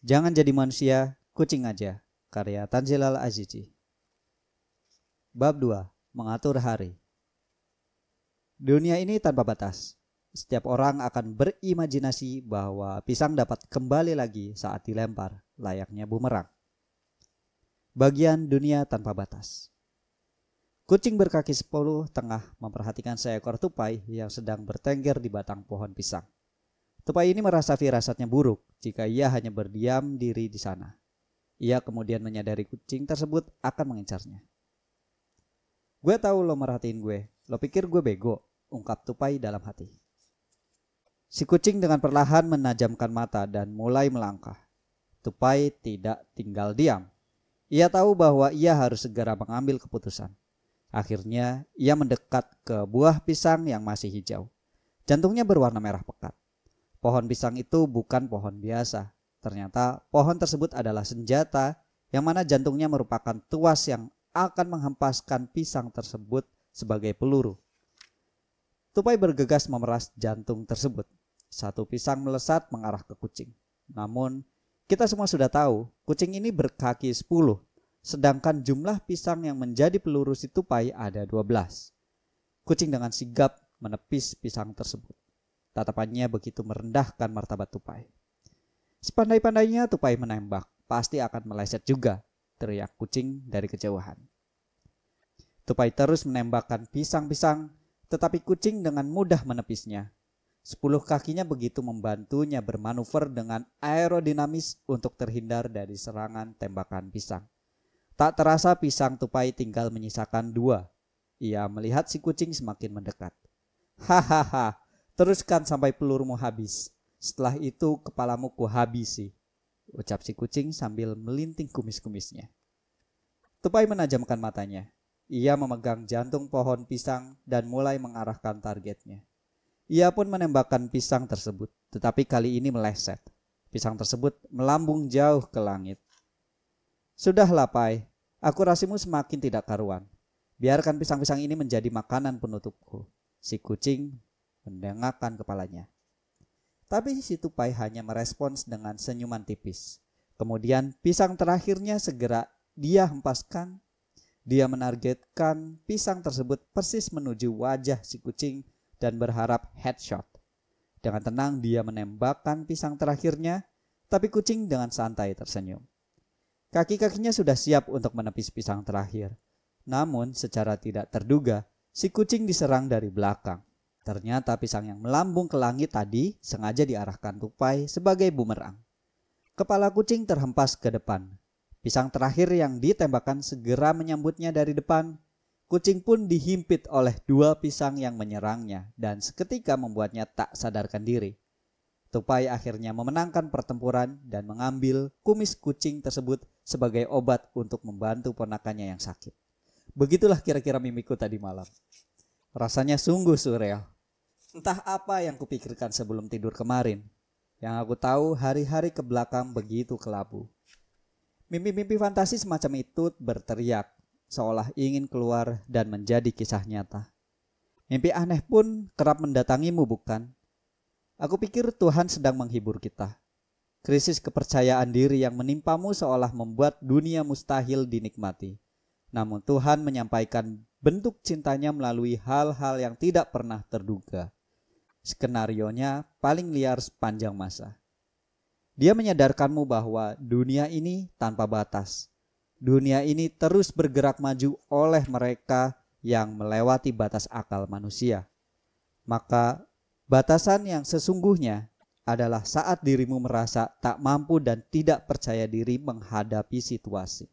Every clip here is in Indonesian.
Jangan jadi manusia, kucing aja. Karya Tanzil Al-Azizi. Bab 2. Mengatur hari. Dunia ini tanpa batas. Setiap orang akan berimajinasi bahwa pisang dapat kembali lagi saat dilempar, layaknya bumerang. Bagian dunia tanpa batas. Kucing berkaki sepuluh tengah memperhatikan seekor tupai yang sedang bertengger di batang pohon pisang. Tupai ini merasa firasatnya buruk jika ia hanya berdiam diri di sana. Ia kemudian menyadari kucing tersebut akan mengincarnya. Gue tahu lo merhatiin gue. Lo pikir gue bego? Ungkap Tupai dalam hati. Si kucing dengan perlahan menajamkan mata dan mulai melangkah. Tupai tidak tinggal diam. Ia tahu bahwa ia harus segera mengambil keputusan. Akhirnya, ia mendekat ke buah pisang yang masih hijau. Jantungnya berwarna merah pekat pohon pisang itu bukan pohon biasa. Ternyata pohon tersebut adalah senjata yang mana jantungnya merupakan tuas yang akan menghempaskan pisang tersebut sebagai peluru. Tupai bergegas memeras jantung tersebut. Satu pisang melesat mengarah ke kucing. Namun, kita semua sudah tahu kucing ini berkaki 10, sedangkan jumlah pisang yang menjadi peluru si tupai ada 12. Kucing dengan sigap menepis pisang tersebut. Tatapannya begitu merendahkan martabat Tupai. Sepandai-pandainya Tupai menembak, pasti akan meleset juga, teriak kucing dari kejauhan. Tupai terus menembakkan pisang-pisang, tetapi kucing dengan mudah menepisnya. Sepuluh kakinya begitu membantunya bermanuver dengan aerodinamis untuk terhindar dari serangan tembakan pisang. Tak terasa pisang tupai tinggal menyisakan dua. Ia melihat si kucing semakin mendekat. Hahaha, Teruskan sampai pelurumu habis. Setelah itu kepalamu ku habisi, Ucap si kucing sambil melinting kumis-kumisnya. Tupai menajamkan matanya. Ia memegang jantung pohon pisang dan mulai mengarahkan targetnya. Ia pun menembakkan pisang tersebut, tetapi kali ini meleset. Pisang tersebut melambung jauh ke langit. Sudah lapai. Akurasimu semakin tidak karuan. Biarkan pisang-pisang ini menjadi makanan penutupku. Si kucing mendengarkan kepalanya. Tapi si tupai hanya merespons dengan senyuman tipis. Kemudian pisang terakhirnya segera dia hempaskan. Dia menargetkan pisang tersebut persis menuju wajah si kucing dan berharap headshot. Dengan tenang dia menembakkan pisang terakhirnya, tapi kucing dengan santai tersenyum. Kaki-kakinya sudah siap untuk menepis pisang terakhir. Namun secara tidak terduga, si kucing diserang dari belakang. Ternyata pisang yang melambung ke langit tadi sengaja diarahkan tupai sebagai bumerang. Kepala kucing terhempas ke depan. Pisang terakhir yang ditembakkan segera menyambutnya dari depan. Kucing pun dihimpit oleh dua pisang yang menyerangnya dan seketika membuatnya tak sadarkan diri. Tupai akhirnya memenangkan pertempuran dan mengambil kumis kucing tersebut sebagai obat untuk membantu ponakannya yang sakit. Begitulah kira-kira mimiku tadi malam. Rasanya sungguh surreal. Entah apa yang kupikirkan sebelum tidur kemarin. Yang aku tahu hari-hari ke belakang begitu kelabu. Mimpi-mimpi fantasi semacam itu berteriak, seolah ingin keluar dan menjadi kisah nyata. Mimpi aneh pun kerap mendatangimu bukan? Aku pikir Tuhan sedang menghibur kita. Krisis kepercayaan diri yang menimpamu seolah membuat dunia mustahil dinikmati. Namun Tuhan menyampaikan bentuk cintanya melalui hal-hal yang tidak pernah terduga skenarionya paling liar sepanjang masa. Dia menyadarkanmu bahwa dunia ini tanpa batas. Dunia ini terus bergerak maju oleh mereka yang melewati batas akal manusia. Maka batasan yang sesungguhnya adalah saat dirimu merasa tak mampu dan tidak percaya diri menghadapi situasi.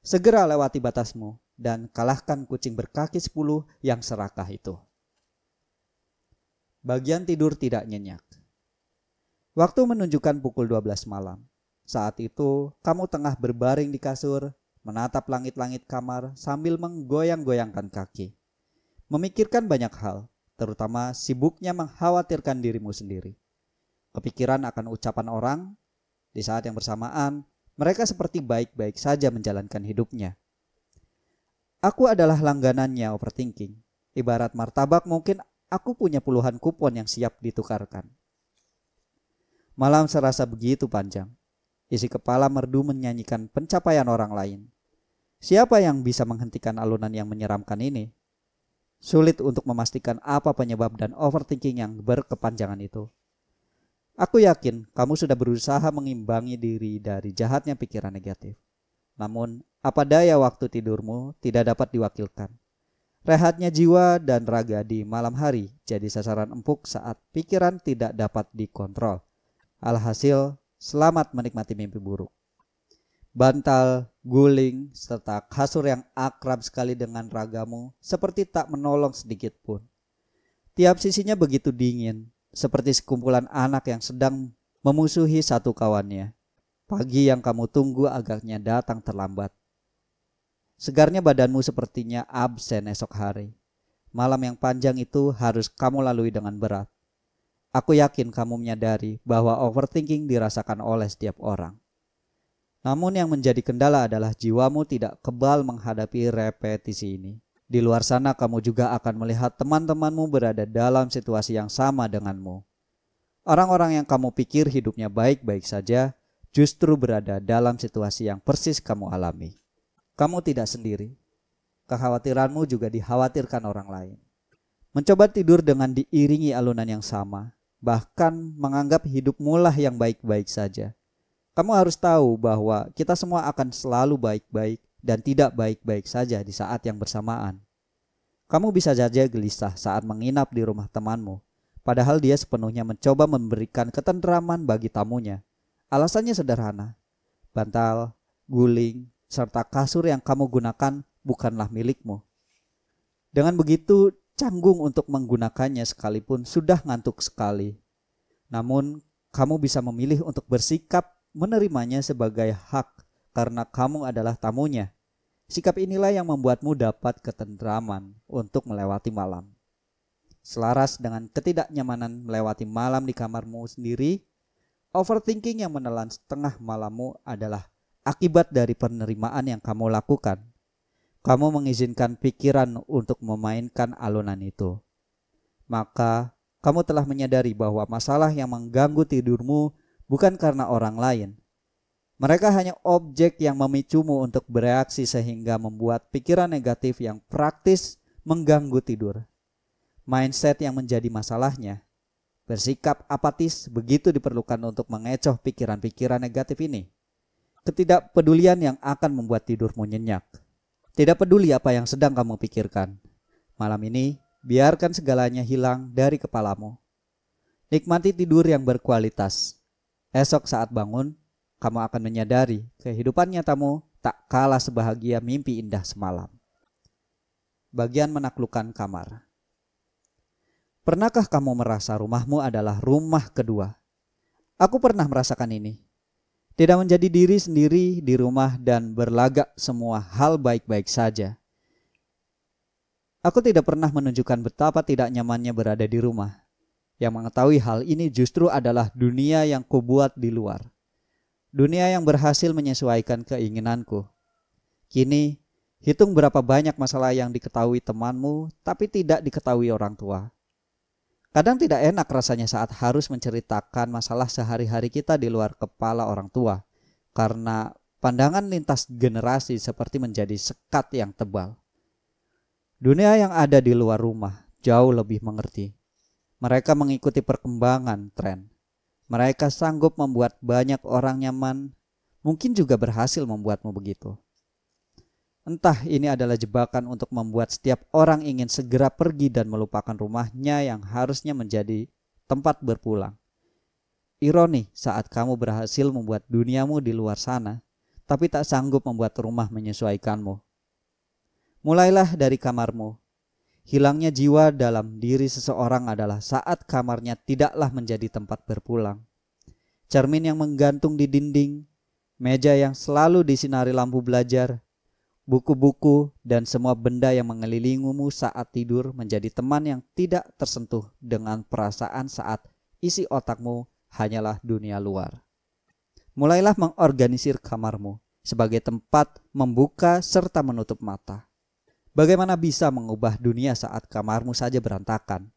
Segera lewati batasmu dan kalahkan kucing berkaki sepuluh yang serakah itu bagian tidur tidak nyenyak. Waktu menunjukkan pukul 12 malam. Saat itu, kamu tengah berbaring di kasur, menatap langit-langit kamar sambil menggoyang-goyangkan kaki. Memikirkan banyak hal, terutama sibuknya mengkhawatirkan dirimu sendiri. Kepikiran akan ucapan orang, di saat yang bersamaan, mereka seperti baik-baik saja menjalankan hidupnya. Aku adalah langganannya overthinking. Ibarat martabak mungkin Aku punya puluhan kupon yang siap ditukarkan. Malam serasa begitu panjang. Isi kepala merdu menyanyikan pencapaian orang lain. Siapa yang bisa menghentikan alunan yang menyeramkan ini? Sulit untuk memastikan apa penyebab dan overthinking yang berkepanjangan itu. Aku yakin kamu sudah berusaha mengimbangi diri dari jahatnya pikiran negatif. Namun, apa daya waktu tidurmu tidak dapat diwakilkan. Rehatnya jiwa dan raga di malam hari jadi sasaran empuk saat pikiran tidak dapat dikontrol. Alhasil, selamat menikmati mimpi buruk. Bantal, guling, serta kasur yang akrab sekali dengan ragamu seperti tak menolong sedikit pun. Tiap sisinya begitu dingin, seperti sekumpulan anak yang sedang memusuhi satu kawannya. Pagi yang kamu tunggu agaknya datang terlambat. Segarnya badanmu sepertinya absen esok hari. Malam yang panjang itu harus kamu lalui dengan berat. Aku yakin kamu menyadari bahwa overthinking dirasakan oleh setiap orang. Namun yang menjadi kendala adalah jiwamu tidak kebal menghadapi repetisi ini. Di luar sana kamu juga akan melihat teman-temanmu berada dalam situasi yang sama denganmu. Orang-orang yang kamu pikir hidupnya baik-baik saja justru berada dalam situasi yang persis kamu alami. Kamu tidak sendiri. Kekhawatiranmu juga dikhawatirkan orang lain. Mencoba tidur dengan diiringi alunan yang sama, bahkan menganggap mulah yang baik-baik saja. Kamu harus tahu bahwa kita semua akan selalu baik-baik dan tidak baik-baik saja di saat yang bersamaan. Kamu bisa saja gelisah saat menginap di rumah temanmu, padahal dia sepenuhnya mencoba memberikan ketentraman bagi tamunya. Alasannya sederhana: bantal, guling, serta kasur yang kamu gunakan bukanlah milikmu. Dengan begitu, canggung untuk menggunakannya sekalipun sudah ngantuk sekali. Namun, kamu bisa memilih untuk bersikap menerimanya sebagai hak karena kamu adalah tamunya. Sikap inilah yang membuatmu dapat ketentraman untuk melewati malam. Selaras dengan ketidaknyamanan melewati malam di kamarmu sendiri, overthinking yang menelan setengah malammu adalah akibat dari penerimaan yang kamu lakukan. Kamu mengizinkan pikiran untuk memainkan alunan itu. Maka kamu telah menyadari bahwa masalah yang mengganggu tidurmu bukan karena orang lain. Mereka hanya objek yang memicumu untuk bereaksi sehingga membuat pikiran negatif yang praktis mengganggu tidur. Mindset yang menjadi masalahnya. Bersikap apatis begitu diperlukan untuk mengecoh pikiran-pikiran negatif ini ketidakpedulian yang akan membuat tidurmu nyenyak. Tidak peduli apa yang sedang kamu pikirkan. Malam ini, biarkan segalanya hilang dari kepalamu. Nikmati tidur yang berkualitas. Esok saat bangun, kamu akan menyadari kehidupan nyatamu tak kalah sebahagia mimpi indah semalam. Bagian menaklukkan kamar. Pernahkah kamu merasa rumahmu adalah rumah kedua? Aku pernah merasakan ini tidak menjadi diri sendiri di rumah dan berlagak semua hal baik-baik saja. Aku tidak pernah menunjukkan betapa tidak nyamannya berada di rumah. Yang mengetahui hal ini justru adalah dunia yang kubuat di luar. Dunia yang berhasil menyesuaikan keinginanku. Kini, hitung berapa banyak masalah yang diketahui temanmu tapi tidak diketahui orang tua. Kadang tidak enak rasanya saat harus menceritakan masalah sehari-hari kita di luar kepala orang tua, karena pandangan lintas generasi seperti menjadi sekat yang tebal. Dunia yang ada di luar rumah jauh lebih mengerti. Mereka mengikuti perkembangan tren. Mereka sanggup membuat banyak orang nyaman, mungkin juga berhasil membuatmu begitu. Entah ini adalah jebakan untuk membuat setiap orang ingin segera pergi dan melupakan rumahnya yang harusnya menjadi tempat berpulang. Ironi saat kamu berhasil membuat duniamu di luar sana, tapi tak sanggup membuat rumah menyesuaikanmu. Mulailah dari kamarmu. Hilangnya jiwa dalam diri seseorang adalah saat kamarnya tidaklah menjadi tempat berpulang. Cermin yang menggantung di dinding, meja yang selalu disinari lampu belajar, buku-buku, dan semua benda yang mengelilingimu saat tidur menjadi teman yang tidak tersentuh dengan perasaan saat isi otakmu hanyalah dunia luar. Mulailah mengorganisir kamarmu sebagai tempat membuka serta menutup mata. Bagaimana bisa mengubah dunia saat kamarmu saja berantakan?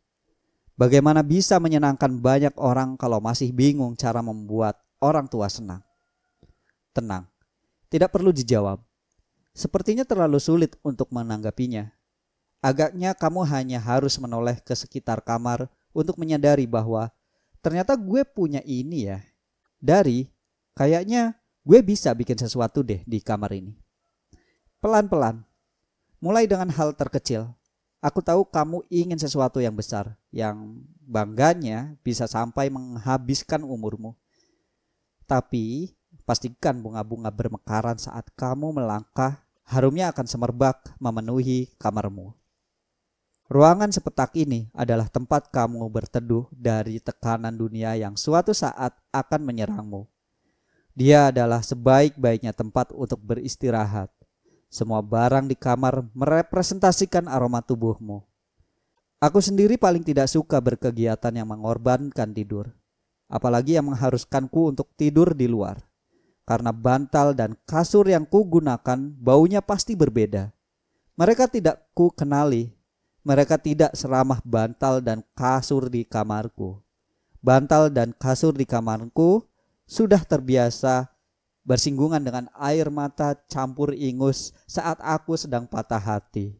Bagaimana bisa menyenangkan banyak orang kalau masih bingung cara membuat orang tua senang? Tenang, tidak perlu dijawab Sepertinya terlalu sulit untuk menanggapinya. Agaknya kamu hanya harus menoleh ke sekitar kamar untuk menyadari bahwa ternyata gue punya ini ya. Dari kayaknya gue bisa bikin sesuatu deh di kamar ini. Pelan-pelan, mulai dengan hal terkecil. Aku tahu kamu ingin sesuatu yang besar, yang bangganya bisa sampai menghabiskan umurmu. Tapi Pastikan bunga-bunga bermekaran saat kamu melangkah, harumnya akan semerbak memenuhi kamarmu. Ruangan sepetak ini adalah tempat kamu berteduh dari tekanan dunia yang suatu saat akan menyerangmu. Dia adalah sebaik-baiknya tempat untuk beristirahat. Semua barang di kamar merepresentasikan aroma tubuhmu. Aku sendiri paling tidak suka berkegiatan yang mengorbankan tidur, apalagi yang mengharuskanku untuk tidur di luar karena bantal dan kasur yang kugunakan baunya pasti berbeda. Mereka tidak ku kenali. Mereka tidak seramah bantal dan kasur di kamarku. Bantal dan kasur di kamarku sudah terbiasa bersinggungan dengan air mata campur ingus saat aku sedang patah hati.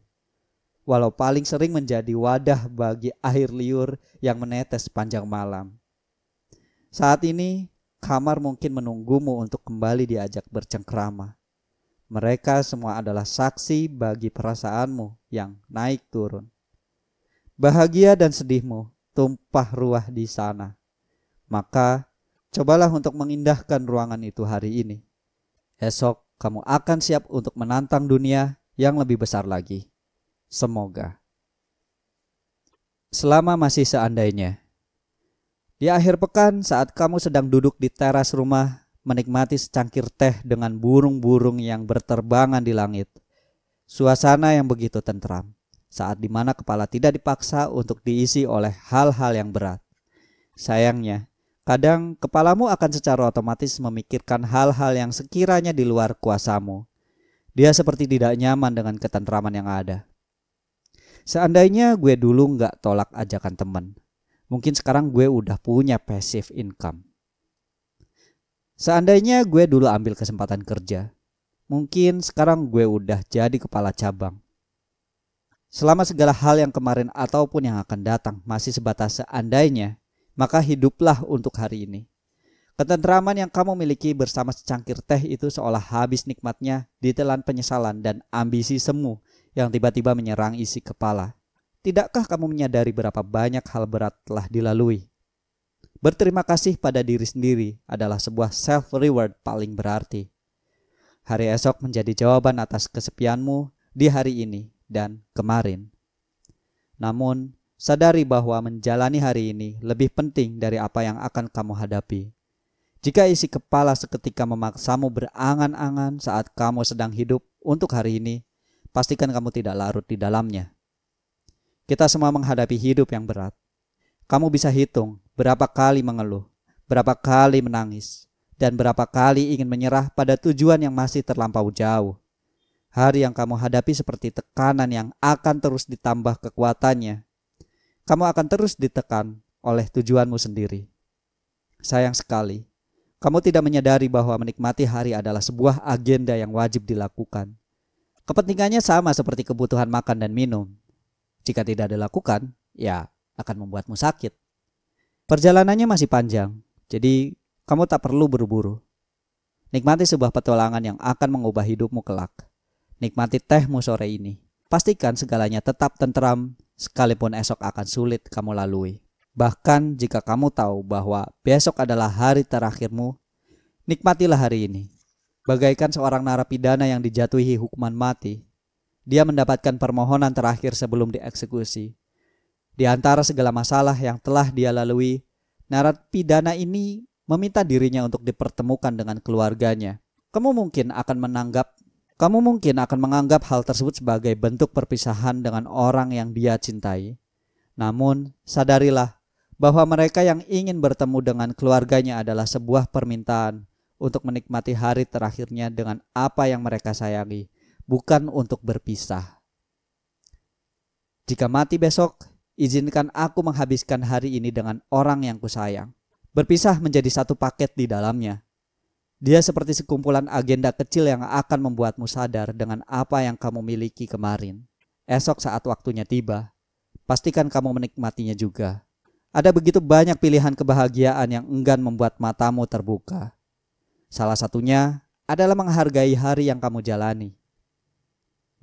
Walau paling sering menjadi wadah bagi air liur yang menetes panjang malam. Saat ini Kamar mungkin menunggumu untuk kembali diajak bercengkrama. Mereka semua adalah saksi bagi perasaanmu yang naik turun. Bahagia dan sedihmu tumpah ruah di sana. Maka cobalah untuk mengindahkan ruangan itu hari ini. Esok kamu akan siap untuk menantang dunia yang lebih besar lagi. Semoga. Selama masih seandainya. Di akhir pekan saat kamu sedang duduk di teras rumah menikmati secangkir teh dengan burung-burung yang berterbangan di langit. Suasana yang begitu tentram saat dimana kepala tidak dipaksa untuk diisi oleh hal-hal yang berat. Sayangnya, kadang kepalamu akan secara otomatis memikirkan hal-hal yang sekiranya di luar kuasamu. Dia seperti tidak nyaman dengan ketentraman yang ada. Seandainya gue dulu nggak tolak ajakan temen, Mungkin sekarang gue udah punya passive income. Seandainya gue dulu ambil kesempatan kerja, mungkin sekarang gue udah jadi kepala cabang. Selama segala hal yang kemarin ataupun yang akan datang masih sebatas seandainya, maka hiduplah untuk hari ini. Ketentraman yang kamu miliki bersama secangkir teh itu seolah habis nikmatnya ditelan penyesalan dan ambisi semu yang tiba-tiba menyerang isi kepala. Tidakkah kamu menyadari berapa banyak hal berat telah dilalui? Berterima kasih pada diri sendiri adalah sebuah self-reward paling berarti. Hari esok menjadi jawaban atas kesepianmu di hari ini dan kemarin. Namun, sadari bahwa menjalani hari ini lebih penting dari apa yang akan kamu hadapi. Jika isi kepala seketika memaksamu berangan-angan saat kamu sedang hidup untuk hari ini, pastikan kamu tidak larut di dalamnya. Kita semua menghadapi hidup yang berat. Kamu bisa hitung berapa kali mengeluh, berapa kali menangis, dan berapa kali ingin menyerah pada tujuan yang masih terlampau jauh. Hari yang kamu hadapi seperti tekanan yang akan terus ditambah kekuatannya. Kamu akan terus ditekan oleh tujuanmu sendiri. Sayang sekali, kamu tidak menyadari bahwa menikmati hari adalah sebuah agenda yang wajib dilakukan. Kepentingannya sama seperti kebutuhan makan dan minum. Jika tidak dilakukan, ya akan membuatmu sakit. Perjalanannya masih panjang, jadi kamu tak perlu berburu. Nikmati sebuah petualangan yang akan mengubah hidupmu kelak. Nikmati tehmu sore ini. Pastikan segalanya tetap tenteram, sekalipun esok akan sulit kamu lalui. Bahkan jika kamu tahu bahwa besok adalah hari terakhirmu, nikmatilah hari ini. Bagaikan seorang narapidana yang dijatuhi hukuman mati, dia mendapatkan permohonan terakhir sebelum dieksekusi. Di antara segala masalah yang telah dia lalui, narapidana ini meminta dirinya untuk dipertemukan dengan keluarganya. Kamu mungkin akan menanggap kamu mungkin akan menganggap hal tersebut sebagai bentuk perpisahan dengan orang yang dia cintai. Namun, sadarilah bahwa mereka yang ingin bertemu dengan keluarganya adalah sebuah permintaan untuk menikmati hari terakhirnya dengan apa yang mereka sayangi bukan untuk berpisah. Jika mati besok, izinkan aku menghabiskan hari ini dengan orang yang kusayang. Berpisah menjadi satu paket di dalamnya. Dia seperti sekumpulan agenda kecil yang akan membuatmu sadar dengan apa yang kamu miliki kemarin. Esok saat waktunya tiba, pastikan kamu menikmatinya juga. Ada begitu banyak pilihan kebahagiaan yang enggan membuat matamu terbuka. Salah satunya adalah menghargai hari yang kamu jalani.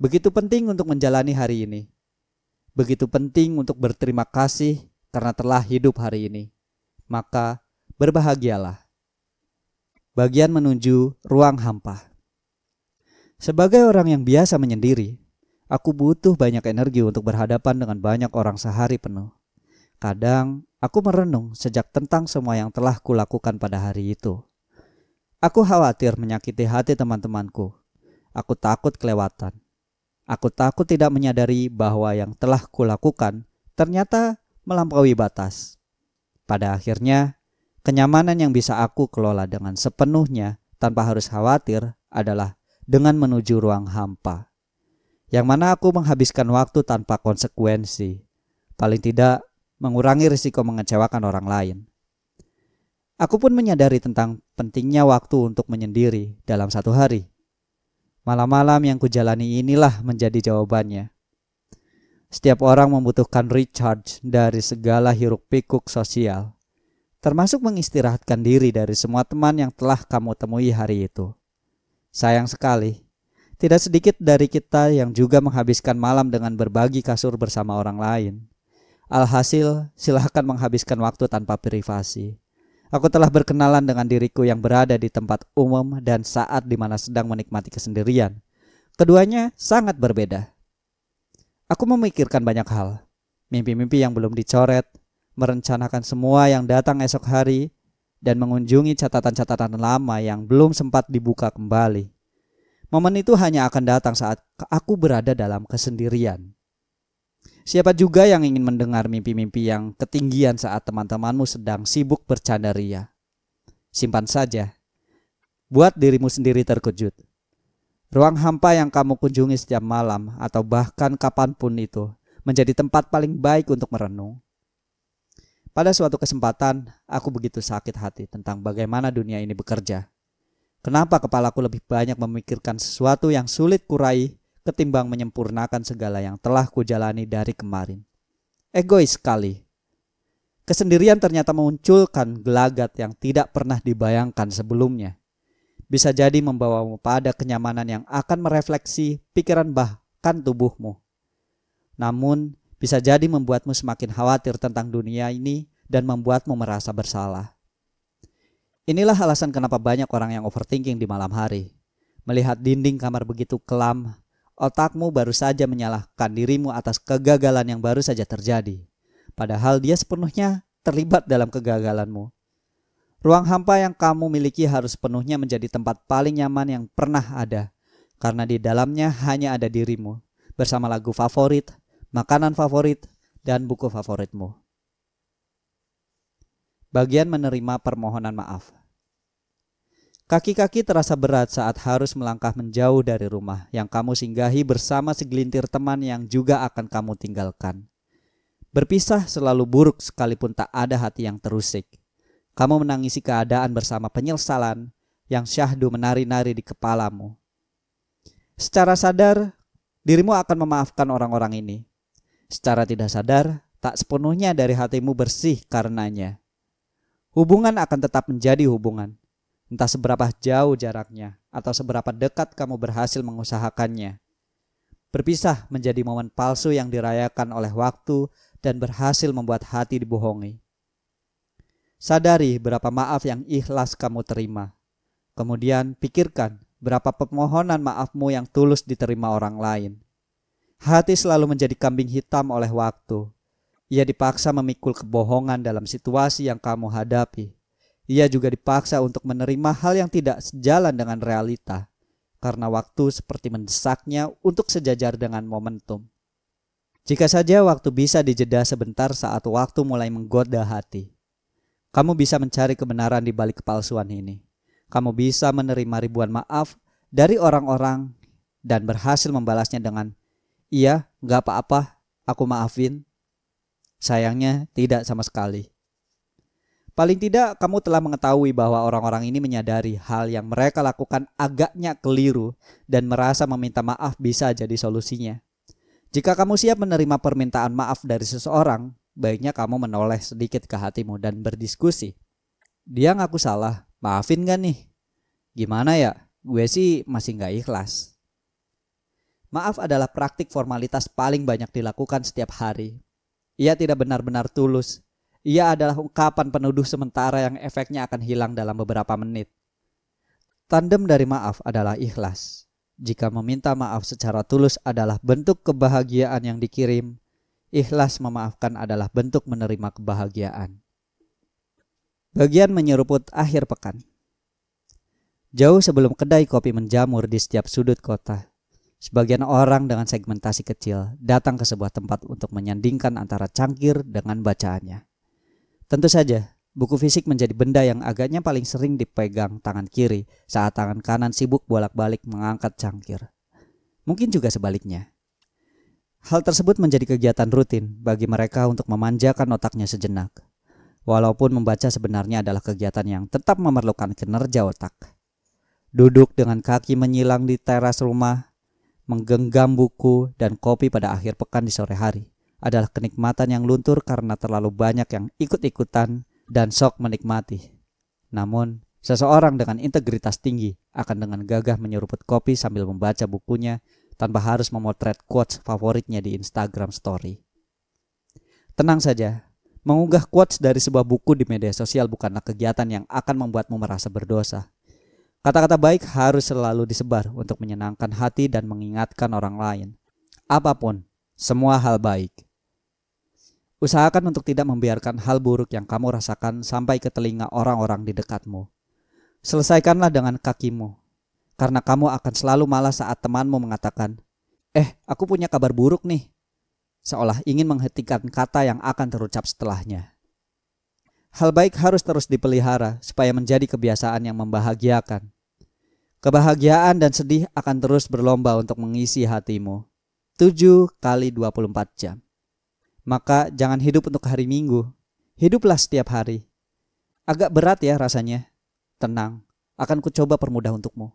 Begitu penting untuk menjalani hari ini. Begitu penting untuk berterima kasih karena telah hidup hari ini. Maka berbahagialah. Bagian menuju ruang hampa. Sebagai orang yang biasa menyendiri, aku butuh banyak energi untuk berhadapan dengan banyak orang sehari penuh. Kadang aku merenung sejak tentang semua yang telah kulakukan pada hari itu. Aku khawatir menyakiti hati teman-temanku. Aku takut kelewatan Aku takut tidak menyadari bahwa yang telah kulakukan ternyata melampaui batas. Pada akhirnya, kenyamanan yang bisa aku kelola dengan sepenuhnya tanpa harus khawatir adalah dengan menuju ruang hampa. Yang mana aku menghabiskan waktu tanpa konsekuensi, paling tidak mengurangi risiko mengecewakan orang lain. Aku pun menyadari tentang pentingnya waktu untuk menyendiri dalam satu hari Malam-malam yang kujalani inilah menjadi jawabannya. Setiap orang membutuhkan recharge dari segala hiruk-pikuk sosial, termasuk mengistirahatkan diri dari semua teman yang telah kamu temui hari itu. Sayang sekali, tidak sedikit dari kita yang juga menghabiskan malam dengan berbagi kasur bersama orang lain. Alhasil, silahkan menghabiskan waktu tanpa privasi. Aku telah berkenalan dengan diriku yang berada di tempat umum dan saat di mana sedang menikmati kesendirian. Keduanya sangat berbeda. Aku memikirkan banyak hal. Mimpi-mimpi yang belum dicoret, merencanakan semua yang datang esok hari, dan mengunjungi catatan-catatan lama yang belum sempat dibuka kembali. Momen itu hanya akan datang saat aku berada dalam kesendirian. Siapa juga yang ingin mendengar mimpi-mimpi yang ketinggian saat teman-temanmu sedang sibuk bercanda ria? Simpan saja. Buat dirimu sendiri terkejut. Ruang hampa yang kamu kunjungi setiap malam atau bahkan kapanpun itu menjadi tempat paling baik untuk merenung. Pada suatu kesempatan, aku begitu sakit hati tentang bagaimana dunia ini bekerja. Kenapa kepalaku lebih banyak memikirkan sesuatu yang sulit kuraih? ketimbang menyempurnakan segala yang telah kujalani dari kemarin. Egois sekali. Kesendirian ternyata memunculkan gelagat yang tidak pernah dibayangkan sebelumnya. Bisa jadi membawamu pada kenyamanan yang akan merefleksi pikiran bahkan tubuhmu. Namun, bisa jadi membuatmu semakin khawatir tentang dunia ini dan membuatmu merasa bersalah. Inilah alasan kenapa banyak orang yang overthinking di malam hari. Melihat dinding kamar begitu kelam Otakmu baru saja menyalahkan dirimu atas kegagalan yang baru saja terjadi. Padahal dia sepenuhnya terlibat dalam kegagalanmu. Ruang hampa yang kamu miliki harus sepenuhnya menjadi tempat paling nyaman yang pernah ada, karena di dalamnya hanya ada dirimu, bersama lagu favorit, makanan favorit, dan buku favoritmu. Bagian menerima permohonan maaf. Kaki-kaki terasa berat saat harus melangkah menjauh dari rumah yang kamu singgahi bersama segelintir teman yang juga akan kamu tinggalkan. Berpisah selalu buruk sekalipun tak ada hati yang terusik. Kamu menangisi keadaan bersama penyesalan yang syahdu menari-nari di kepalamu. Secara sadar, dirimu akan memaafkan orang-orang ini. Secara tidak sadar, tak sepenuhnya dari hatimu bersih karenanya. Hubungan akan tetap menjadi hubungan entah seberapa jauh jaraknya atau seberapa dekat kamu berhasil mengusahakannya. Berpisah menjadi momen palsu yang dirayakan oleh waktu dan berhasil membuat hati dibohongi. Sadari berapa maaf yang ikhlas kamu terima. Kemudian pikirkan berapa permohonan maafmu yang tulus diterima orang lain. Hati selalu menjadi kambing hitam oleh waktu. Ia dipaksa memikul kebohongan dalam situasi yang kamu hadapi ia juga dipaksa untuk menerima hal yang tidak sejalan dengan realita, karena waktu seperti mendesaknya untuk sejajar dengan momentum. Jika saja waktu bisa dijeda sebentar saat waktu mulai menggoda hati, kamu bisa mencari kebenaran di balik kepalsuan ini. Kamu bisa menerima ribuan maaf dari orang-orang dan berhasil membalasnya dengan, "Iya, gak apa-apa, aku maafin." Sayangnya, tidak sama sekali. Paling tidak kamu telah mengetahui bahwa orang-orang ini menyadari hal yang mereka lakukan agaknya keliru dan merasa meminta maaf bisa jadi solusinya. Jika kamu siap menerima permintaan maaf dari seseorang, baiknya kamu menoleh sedikit ke hatimu dan berdiskusi. Dia ngaku salah, maafin gak nih? Gimana ya? Gue sih masih gak ikhlas. Maaf adalah praktik formalitas paling banyak dilakukan setiap hari. Ia tidak benar-benar tulus, ia adalah ungkapan penuduh sementara yang efeknya akan hilang dalam beberapa menit. Tandem dari maaf adalah ikhlas. Jika meminta maaf secara tulus adalah bentuk kebahagiaan yang dikirim, ikhlas memaafkan adalah bentuk menerima kebahagiaan. Bagian menyeruput akhir pekan. Jauh sebelum kedai kopi menjamur di setiap sudut kota, sebagian orang dengan segmentasi kecil datang ke sebuah tempat untuk menyandingkan antara cangkir dengan bacaannya. Tentu saja, buku fisik menjadi benda yang agaknya paling sering dipegang tangan kiri saat tangan kanan sibuk bolak-balik mengangkat cangkir. Mungkin juga sebaliknya. Hal tersebut menjadi kegiatan rutin bagi mereka untuk memanjakan otaknya sejenak. Walaupun membaca sebenarnya adalah kegiatan yang tetap memerlukan kinerja otak. Duduk dengan kaki menyilang di teras rumah, menggenggam buku dan kopi pada akhir pekan di sore hari adalah kenikmatan yang luntur karena terlalu banyak yang ikut-ikutan dan sok menikmati. Namun, seseorang dengan integritas tinggi akan dengan gagah menyeruput kopi sambil membaca bukunya tanpa harus memotret quotes favoritnya di Instagram story. Tenang saja, mengunggah quotes dari sebuah buku di media sosial bukanlah kegiatan yang akan membuatmu merasa berdosa. Kata-kata baik harus selalu disebar untuk menyenangkan hati dan mengingatkan orang lain. Apapun, semua hal baik. Usahakan untuk tidak membiarkan hal buruk yang kamu rasakan sampai ke telinga orang-orang di dekatmu. Selesaikanlah dengan kakimu, karena kamu akan selalu malas saat temanmu mengatakan, "Eh, aku punya kabar buruk nih." Seolah ingin menghentikan kata yang akan terucap setelahnya. Hal baik harus terus dipelihara supaya menjadi kebiasaan yang membahagiakan. Kebahagiaan dan sedih akan terus berlomba untuk mengisi hatimu. 7 kali 24 jam. Maka jangan hidup untuk hari Minggu. Hiduplah setiap hari. Agak berat ya rasanya. Tenang, akan kucoba permudah untukmu.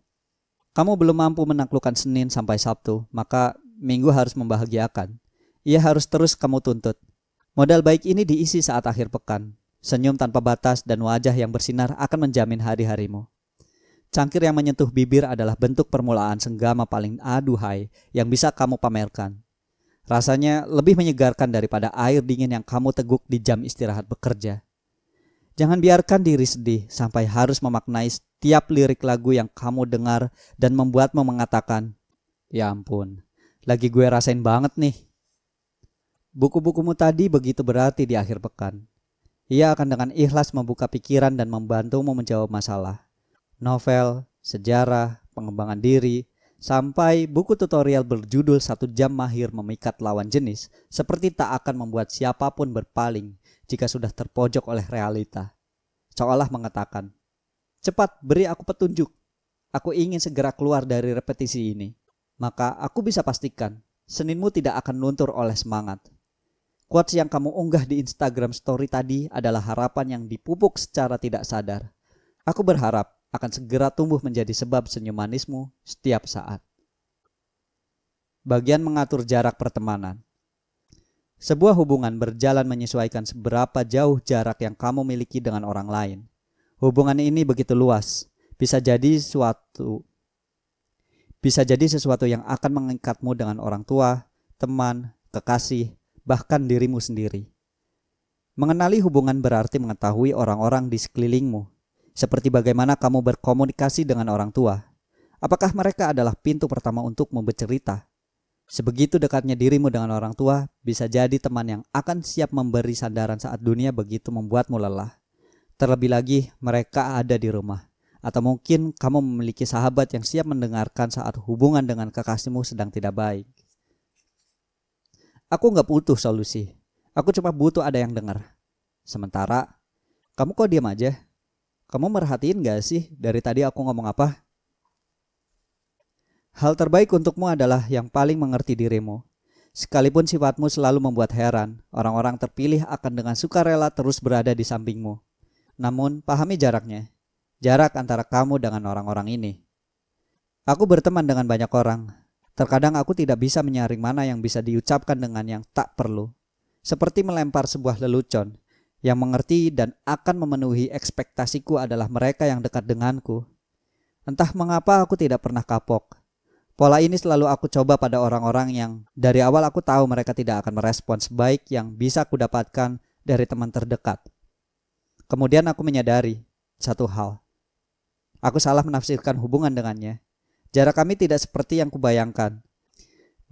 Kamu belum mampu menaklukkan Senin sampai Sabtu, maka Minggu harus membahagiakan. Ia harus terus kamu tuntut. Modal baik ini diisi saat akhir pekan. Senyum tanpa batas dan wajah yang bersinar akan menjamin hari-harimu. Cangkir yang menyentuh bibir adalah bentuk permulaan senggama paling aduhai yang bisa kamu pamerkan. Rasanya lebih menyegarkan daripada air dingin yang kamu teguk di jam istirahat bekerja. Jangan biarkan diri sedih sampai harus memaknai setiap lirik lagu yang kamu dengar dan membuatmu mengatakan, "Ya ampun, lagi gue rasain banget nih." Buku-bukumu tadi begitu berarti di akhir pekan. Ia akan dengan ikhlas membuka pikiran dan membantumu menjawab masalah. Novel, sejarah, pengembangan diri, Sampai buku tutorial berjudul Satu Jam Mahir Memikat Lawan Jenis seperti tak akan membuat siapapun berpaling jika sudah terpojok oleh realita. Seolah mengatakan, Cepat, beri aku petunjuk. Aku ingin segera keluar dari repetisi ini. Maka aku bisa pastikan, Seninmu tidak akan luntur oleh semangat. Quotes yang kamu unggah di Instagram story tadi adalah harapan yang dipupuk secara tidak sadar. Aku berharap akan segera tumbuh menjadi sebab senyum manismu setiap saat. Bagian mengatur jarak pertemanan. Sebuah hubungan berjalan menyesuaikan seberapa jauh jarak yang kamu miliki dengan orang lain. Hubungan ini begitu luas, bisa jadi suatu bisa jadi sesuatu yang akan mengikatmu dengan orang tua, teman, kekasih, bahkan dirimu sendiri. Mengenali hubungan berarti mengetahui orang-orang di sekelilingmu, seperti bagaimana kamu berkomunikasi dengan orang tua. Apakah mereka adalah pintu pertama untuk membercerita? Sebegitu dekatnya dirimu dengan orang tua, bisa jadi teman yang akan siap memberi sandaran saat dunia begitu membuatmu lelah. Terlebih lagi, mereka ada di rumah. Atau mungkin kamu memiliki sahabat yang siap mendengarkan saat hubungan dengan kekasihmu sedang tidak baik. Aku nggak butuh solusi. Aku cuma butuh ada yang dengar. Sementara, kamu kok diam aja? Kamu merhatiin gak sih dari tadi aku ngomong apa? Hal terbaik untukmu adalah yang paling mengerti dirimu. Sekalipun sifatmu selalu membuat heran, orang-orang terpilih akan dengan suka rela terus berada di sampingmu. Namun, pahami jaraknya. Jarak antara kamu dengan orang-orang ini. Aku berteman dengan banyak orang. Terkadang aku tidak bisa menyaring mana yang bisa diucapkan dengan yang tak perlu. Seperti melempar sebuah lelucon, yang mengerti dan akan memenuhi ekspektasiku adalah mereka yang dekat denganku. Entah mengapa aku tidak pernah kapok. Pola ini selalu aku coba pada orang-orang yang dari awal aku tahu mereka tidak akan merespons baik yang bisa aku dapatkan dari teman terdekat. Kemudian aku menyadari satu hal. Aku salah menafsirkan hubungan dengannya. Jarak kami tidak seperti yang kubayangkan.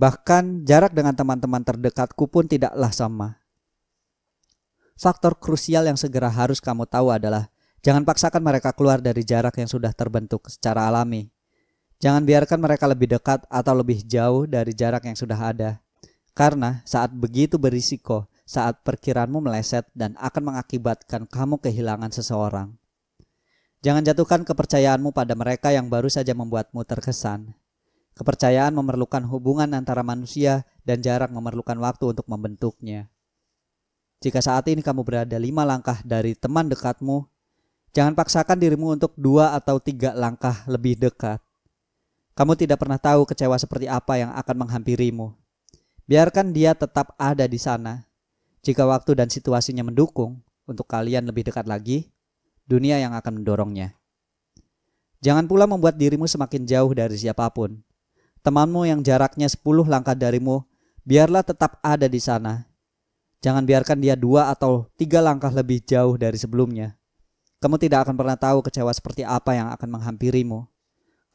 Bahkan jarak dengan teman-teman terdekatku pun tidaklah sama. Faktor krusial yang segera harus kamu tahu adalah jangan paksakan mereka keluar dari jarak yang sudah terbentuk secara alami. Jangan biarkan mereka lebih dekat atau lebih jauh dari jarak yang sudah ada. Karena saat begitu berisiko saat perkiraanmu meleset dan akan mengakibatkan kamu kehilangan seseorang. Jangan jatuhkan kepercayaanmu pada mereka yang baru saja membuatmu terkesan. Kepercayaan memerlukan hubungan antara manusia dan jarak memerlukan waktu untuk membentuknya. Jika saat ini kamu berada lima langkah dari teman dekatmu, jangan paksakan dirimu untuk dua atau tiga langkah lebih dekat. Kamu tidak pernah tahu kecewa seperti apa yang akan menghampirimu. Biarkan dia tetap ada di sana. Jika waktu dan situasinya mendukung untuk kalian lebih dekat lagi, dunia yang akan mendorongnya. Jangan pula membuat dirimu semakin jauh dari siapapun. Temanmu yang jaraknya 10 langkah darimu, biarlah tetap ada di sana Jangan biarkan dia dua atau tiga langkah lebih jauh dari sebelumnya. Kamu tidak akan pernah tahu kecewa seperti apa yang akan menghampirimu.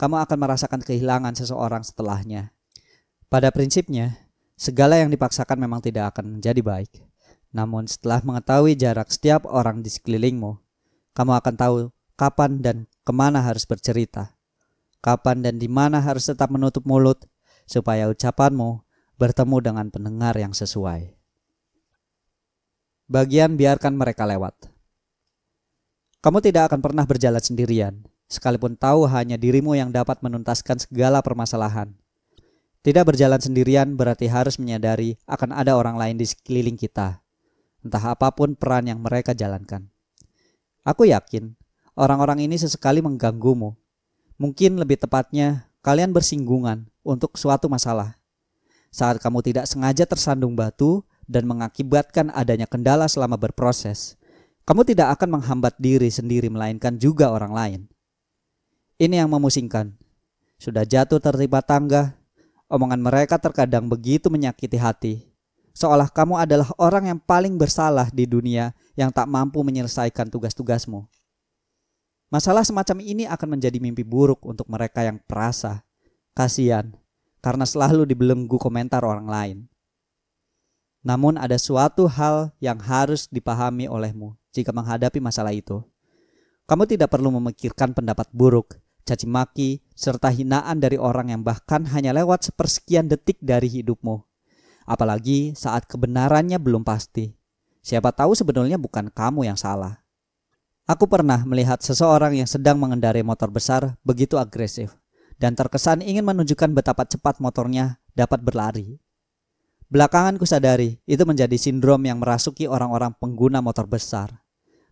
Kamu akan merasakan kehilangan seseorang setelahnya. Pada prinsipnya, segala yang dipaksakan memang tidak akan menjadi baik. Namun setelah mengetahui jarak setiap orang di sekelilingmu, kamu akan tahu kapan dan kemana harus bercerita, kapan dan di mana harus tetap menutup mulut, supaya ucapanmu bertemu dengan pendengar yang sesuai bagian biarkan mereka lewat. Kamu tidak akan pernah berjalan sendirian, sekalipun tahu hanya dirimu yang dapat menuntaskan segala permasalahan. Tidak berjalan sendirian berarti harus menyadari akan ada orang lain di sekeliling kita, entah apapun peran yang mereka jalankan. Aku yakin orang-orang ini sesekali mengganggumu. Mungkin lebih tepatnya, kalian bersinggungan untuk suatu masalah. Saat kamu tidak sengaja tersandung batu, dan mengakibatkan adanya kendala selama berproses, kamu tidak akan menghambat diri sendiri melainkan juga orang lain. Ini yang memusingkan. Sudah jatuh tertiba tangga, omongan mereka terkadang begitu menyakiti hati. Seolah kamu adalah orang yang paling bersalah di dunia yang tak mampu menyelesaikan tugas-tugasmu. Masalah semacam ini akan menjadi mimpi buruk untuk mereka yang perasa. kasihan karena selalu dibelenggu komentar orang lain. Namun ada suatu hal yang harus dipahami olehmu jika menghadapi masalah itu. Kamu tidak perlu memikirkan pendapat buruk, caci maki, serta hinaan dari orang yang bahkan hanya lewat sepersekian detik dari hidupmu. Apalagi saat kebenarannya belum pasti. Siapa tahu sebenarnya bukan kamu yang salah. Aku pernah melihat seseorang yang sedang mengendarai motor besar begitu agresif dan terkesan ingin menunjukkan betapa cepat motornya dapat berlari Belakangan kusadari, itu menjadi sindrom yang merasuki orang-orang pengguna motor besar.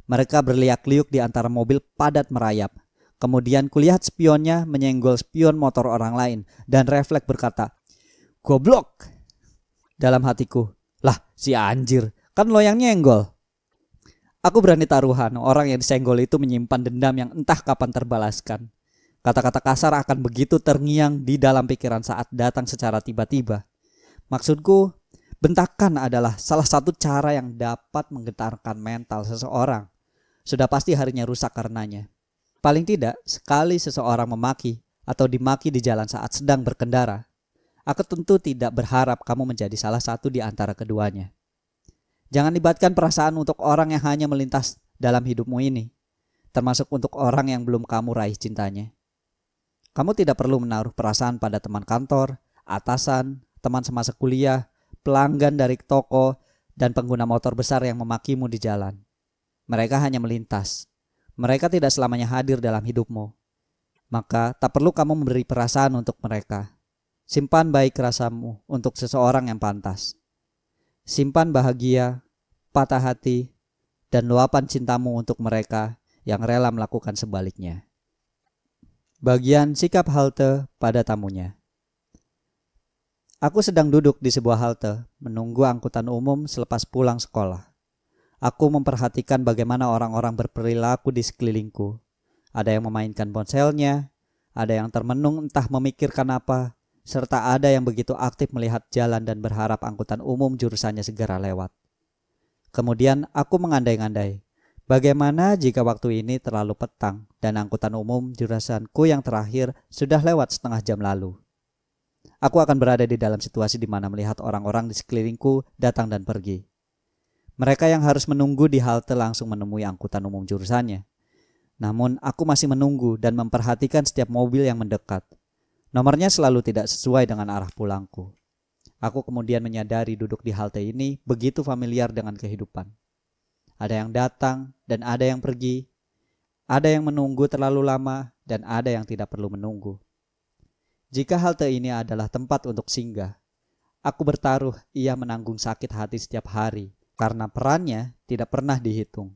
Mereka berliak-liuk di antara mobil padat merayap. Kemudian kulihat spionnya menyenggol spion motor orang lain dan refleks berkata, Goblok! Dalam hatiku, lah si anjir, kan lo yang nyenggol. Aku berani taruhan, orang yang disenggol itu menyimpan dendam yang entah kapan terbalaskan. Kata-kata kasar akan begitu terngiang di dalam pikiran saat datang secara tiba-tiba. Maksudku, bentakan adalah salah satu cara yang dapat menggetarkan mental seseorang. Sudah pasti harinya rusak karenanya. Paling tidak, sekali seseorang memaki atau dimaki di jalan saat sedang berkendara, aku tentu tidak berharap kamu menjadi salah satu di antara keduanya. Jangan libatkan perasaan untuk orang yang hanya melintas dalam hidupmu ini, termasuk untuk orang yang belum kamu raih cintanya. Kamu tidak perlu menaruh perasaan pada teman kantor, atasan, teman semasa kuliah, pelanggan dari toko, dan pengguna motor besar yang memakimu di jalan. Mereka hanya melintas. Mereka tidak selamanya hadir dalam hidupmu. Maka tak perlu kamu memberi perasaan untuk mereka. Simpan baik rasamu untuk seseorang yang pantas. Simpan bahagia, patah hati, dan luapan cintamu untuk mereka yang rela melakukan sebaliknya. Bagian sikap halte pada tamunya. Aku sedang duduk di sebuah halte, menunggu angkutan umum selepas pulang sekolah. Aku memperhatikan bagaimana orang-orang berperilaku di sekelilingku. Ada yang memainkan ponselnya, ada yang termenung entah memikirkan apa, serta ada yang begitu aktif melihat jalan dan berharap angkutan umum jurusannya segera lewat. Kemudian aku mengandai ngandai bagaimana jika waktu ini terlalu petang dan angkutan umum jurusanku yang terakhir sudah lewat setengah jam lalu. Aku akan berada di dalam situasi di mana melihat orang-orang di sekelilingku datang dan pergi. Mereka yang harus menunggu di halte langsung menemui angkutan umum jurusannya. Namun, aku masih menunggu dan memperhatikan setiap mobil yang mendekat. Nomornya selalu tidak sesuai dengan arah pulangku. Aku kemudian menyadari duduk di halte ini begitu familiar dengan kehidupan. Ada yang datang dan ada yang pergi. Ada yang menunggu terlalu lama dan ada yang tidak perlu menunggu. Jika halte ini adalah tempat untuk singgah, aku bertaruh ia menanggung sakit hati setiap hari karena perannya tidak pernah dihitung.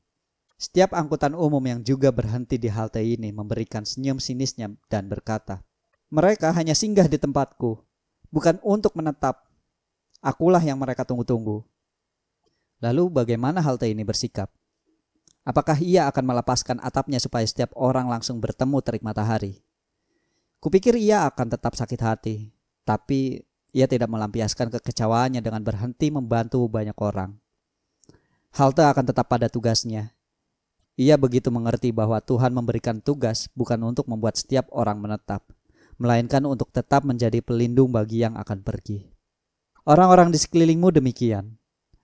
Setiap angkutan umum yang juga berhenti di halte ini memberikan senyum sinisnya dan berkata, "Mereka hanya singgah di tempatku, bukan untuk menetap. Akulah yang mereka tunggu-tunggu." Lalu bagaimana halte ini bersikap? Apakah ia akan melepaskan atapnya supaya setiap orang langsung bertemu terik matahari? Kupikir ia akan tetap sakit hati, tapi ia tidak melampiaskan kekecewaannya dengan berhenti membantu banyak orang. Halte akan tetap pada tugasnya. Ia begitu mengerti bahwa Tuhan memberikan tugas bukan untuk membuat setiap orang menetap, melainkan untuk tetap menjadi pelindung bagi yang akan pergi. Orang-orang di sekelilingmu demikian.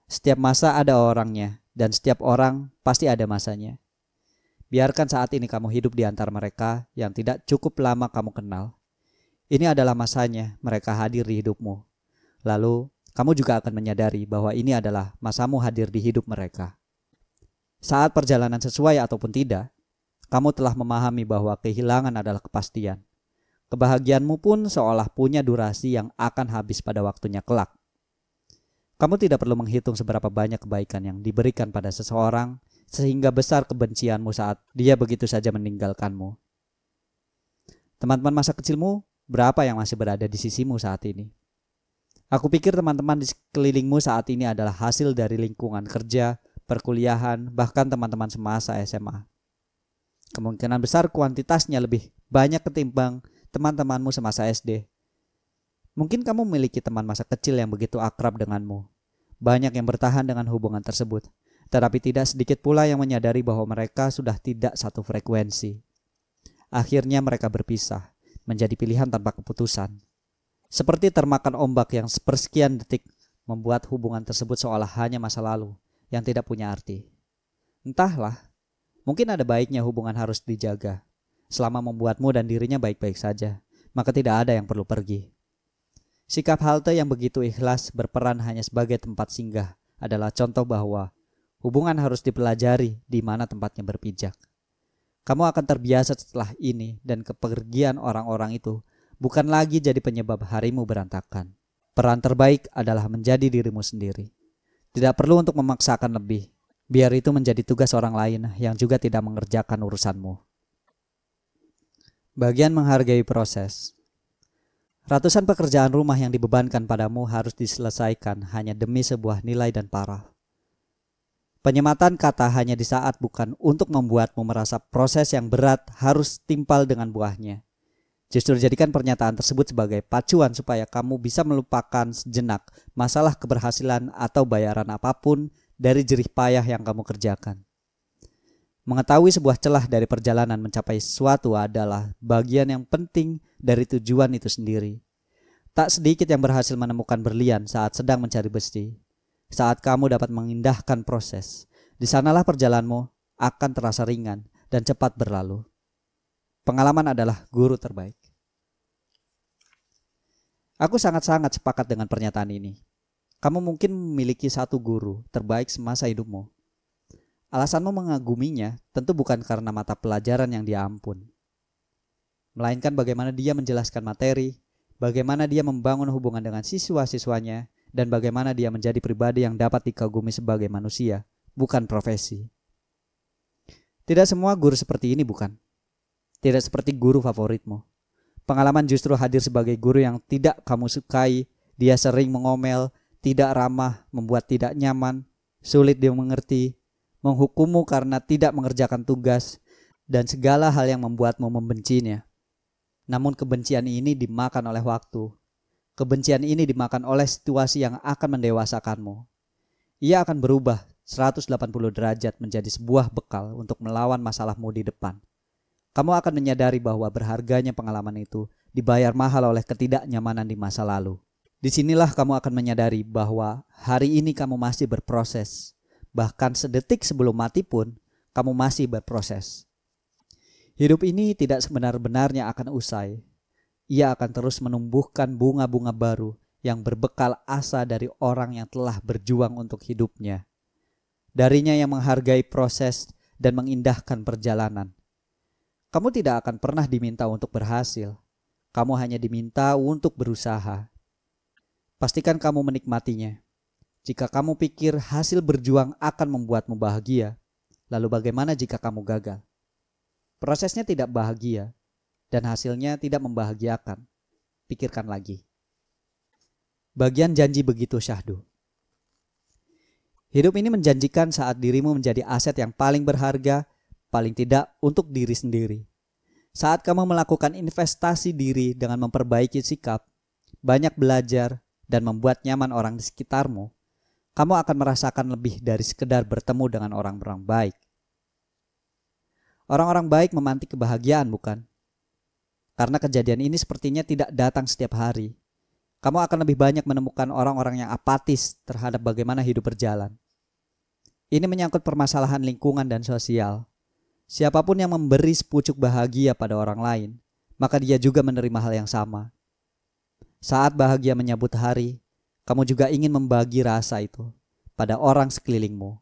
Setiap masa ada orangnya, dan setiap orang pasti ada masanya. Biarkan saat ini kamu hidup di antara mereka yang tidak cukup lama kamu kenal. Ini adalah masanya mereka hadir di hidupmu. Lalu, kamu juga akan menyadari bahwa ini adalah masamu hadir di hidup mereka. Saat perjalanan sesuai ataupun tidak, kamu telah memahami bahwa kehilangan adalah kepastian. Kebahagiaanmu pun seolah punya durasi yang akan habis pada waktunya kelak. Kamu tidak perlu menghitung seberapa banyak kebaikan yang diberikan pada seseorang sehingga besar kebencianmu saat dia begitu saja meninggalkanmu. Teman-teman masa kecilmu, berapa yang masih berada di sisimu saat ini? Aku pikir teman-teman di sekelilingmu saat ini adalah hasil dari lingkungan kerja, perkuliahan, bahkan teman-teman semasa SMA. Kemungkinan besar kuantitasnya lebih banyak ketimbang teman-temanmu semasa SD. Mungkin kamu memiliki teman masa kecil yang begitu akrab denganmu. Banyak yang bertahan dengan hubungan tersebut, tetapi tidak sedikit pula yang menyadari bahwa mereka sudah tidak satu frekuensi. Akhirnya mereka berpisah, menjadi pilihan tanpa keputusan. Seperti termakan ombak yang sepersekian detik membuat hubungan tersebut seolah hanya masa lalu yang tidak punya arti. Entahlah, mungkin ada baiknya hubungan harus dijaga. Selama membuatmu dan dirinya baik-baik saja, maka tidak ada yang perlu pergi. Sikap halte yang begitu ikhlas berperan hanya sebagai tempat singgah adalah contoh bahwa Hubungan harus dipelajari di mana tempatnya berpijak. Kamu akan terbiasa setelah ini dan kepergian orang-orang itu bukan lagi jadi penyebab harimu berantakan. Peran terbaik adalah menjadi dirimu sendiri. Tidak perlu untuk memaksakan lebih. Biar itu menjadi tugas orang lain yang juga tidak mengerjakan urusanmu. Bagian menghargai proses. Ratusan pekerjaan rumah yang dibebankan padamu harus diselesaikan hanya demi sebuah nilai dan paraf. Penyematan kata hanya di saat bukan untuk membuatmu merasa proses yang berat harus timpal dengan buahnya. Justru jadikan pernyataan tersebut sebagai pacuan supaya kamu bisa melupakan sejenak masalah keberhasilan atau bayaran apapun dari jerih payah yang kamu kerjakan. Mengetahui sebuah celah dari perjalanan mencapai suatu adalah bagian yang penting dari tujuan itu sendiri. Tak sedikit yang berhasil menemukan berlian saat sedang mencari besi, saat kamu dapat mengindahkan proses. Di sanalah perjalanmu akan terasa ringan dan cepat berlalu. Pengalaman adalah guru terbaik. Aku sangat-sangat sepakat dengan pernyataan ini. Kamu mungkin memiliki satu guru terbaik semasa hidupmu. Alasanmu mengaguminya tentu bukan karena mata pelajaran yang diampun, melainkan bagaimana dia menjelaskan materi, bagaimana dia membangun hubungan dengan siswa-siswanya, dan bagaimana dia menjadi pribadi yang dapat dikagumi sebagai manusia, bukan profesi. Tidak semua guru seperti ini, bukan? Tidak seperti guru favoritmu. Pengalaman justru hadir sebagai guru yang tidak kamu sukai, dia sering mengomel, tidak ramah, membuat tidak nyaman, sulit dia mengerti, menghukummu karena tidak mengerjakan tugas, dan segala hal yang membuatmu membencinya. Namun kebencian ini dimakan oleh waktu, Kebencian ini dimakan oleh situasi yang akan mendewasakanmu. Ia akan berubah 180 derajat menjadi sebuah bekal untuk melawan masalahmu di depan. Kamu akan menyadari bahwa berharganya pengalaman itu dibayar mahal oleh ketidaknyamanan di masa lalu. Disinilah kamu akan menyadari bahwa hari ini kamu masih berproses. Bahkan sedetik sebelum mati pun, kamu masih berproses. Hidup ini tidak sebenar-benarnya akan usai, ia akan terus menumbuhkan bunga-bunga baru yang berbekal asa dari orang yang telah berjuang untuk hidupnya. Darinya yang menghargai proses dan mengindahkan perjalanan. Kamu tidak akan pernah diminta untuk berhasil. Kamu hanya diminta untuk berusaha. Pastikan kamu menikmatinya. Jika kamu pikir hasil berjuang akan membuatmu bahagia, lalu bagaimana jika kamu gagal? Prosesnya tidak bahagia, dan hasilnya tidak membahagiakan. Pikirkan lagi. Bagian janji begitu syahdu. Hidup ini menjanjikan saat dirimu menjadi aset yang paling berharga, paling tidak untuk diri sendiri. Saat kamu melakukan investasi diri dengan memperbaiki sikap, banyak belajar, dan membuat nyaman orang di sekitarmu, kamu akan merasakan lebih dari sekedar bertemu dengan orang-orang baik. Orang-orang baik memantik kebahagiaan, bukan? Karena kejadian ini sepertinya tidak datang setiap hari. Kamu akan lebih banyak menemukan orang-orang yang apatis terhadap bagaimana hidup berjalan. Ini menyangkut permasalahan lingkungan dan sosial. Siapapun yang memberi sepucuk bahagia pada orang lain, maka dia juga menerima hal yang sama. Saat bahagia menyambut hari, kamu juga ingin membagi rasa itu pada orang sekelilingmu,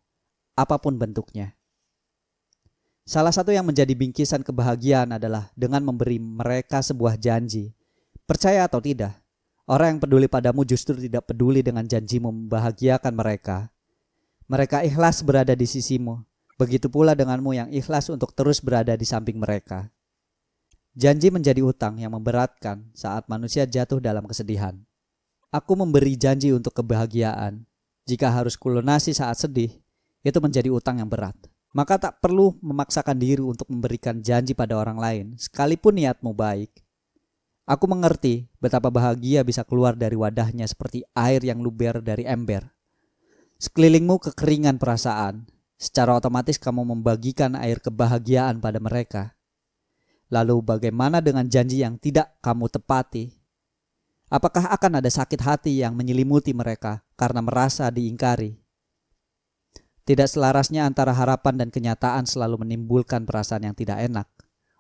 apapun bentuknya. Salah satu yang menjadi bingkisan kebahagiaan adalah dengan memberi mereka sebuah janji. Percaya atau tidak, orang yang peduli padamu justru tidak peduli dengan janjimu membahagiakan mereka. Mereka ikhlas berada di sisimu, begitu pula denganmu yang ikhlas untuk terus berada di samping mereka. Janji menjadi utang yang memberatkan saat manusia jatuh dalam kesedihan. Aku memberi janji untuk kebahagiaan. Jika harus kulunasi saat sedih, itu menjadi utang yang berat. Maka tak perlu memaksakan diri untuk memberikan janji pada orang lain, sekalipun niatmu baik. Aku mengerti betapa bahagia bisa keluar dari wadahnya seperti air yang luber dari ember. Sekelilingmu kekeringan perasaan, secara otomatis kamu membagikan air kebahagiaan pada mereka. Lalu bagaimana dengan janji yang tidak kamu tepati? Apakah akan ada sakit hati yang menyelimuti mereka karena merasa diingkari? Tidak selarasnya antara harapan dan kenyataan selalu menimbulkan perasaan yang tidak enak.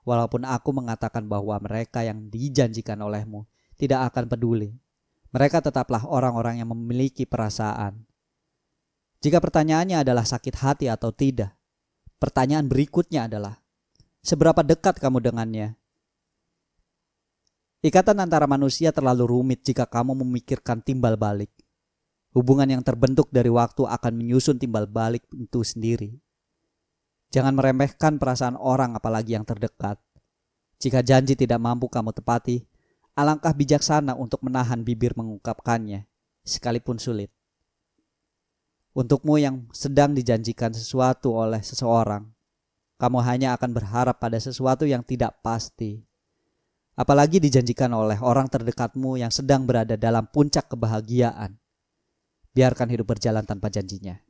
Walaupun aku mengatakan bahwa mereka yang dijanjikan olehmu tidak akan peduli. Mereka tetaplah orang-orang yang memiliki perasaan. Jika pertanyaannya adalah sakit hati atau tidak, pertanyaan berikutnya adalah seberapa dekat kamu dengannya? Ikatan antara manusia terlalu rumit jika kamu memikirkan timbal balik. Hubungan yang terbentuk dari waktu akan menyusun timbal balik itu sendiri. Jangan meremehkan perasaan orang apalagi yang terdekat. Jika janji tidak mampu kamu tepati, alangkah bijaksana untuk menahan bibir mengungkapkannya, sekalipun sulit. Untukmu yang sedang dijanjikan sesuatu oleh seseorang, kamu hanya akan berharap pada sesuatu yang tidak pasti. Apalagi dijanjikan oleh orang terdekatmu yang sedang berada dalam puncak kebahagiaan biarkan hidup berjalan tanpa janjinya.